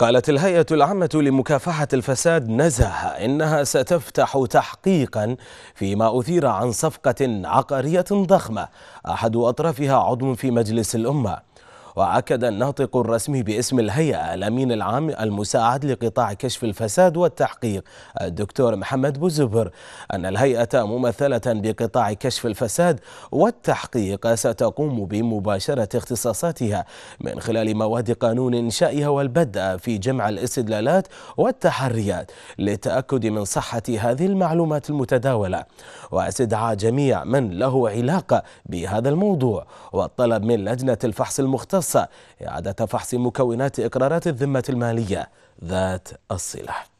قالت الهيئة العامة لمكافحة الفساد نزاهة إنها ستفتح تحقيقا فيما أثير عن صفقة عقارية ضخمة أحد أطرافها عضو في مجلس الأمة وأكد الناطق الرسمي باسم الهيئة الأمين العام المساعد لقطاع كشف الفساد والتحقيق الدكتور محمد بوزبر أن الهيئة ممثلة بقطاع كشف الفساد والتحقيق ستقوم بمباشرة اختصاصاتها من خلال مواد قانون إنشائها والبدء في جمع الاستدلالات والتحريات للتأكد من صحة هذه المعلومات المتداولة واستدعى جميع من له علاقة بهذا الموضوع والطلب من لجنة الفحص المختص المختصة إعادة فحص مكونات إقرارات الذمة المالية ذات الصلة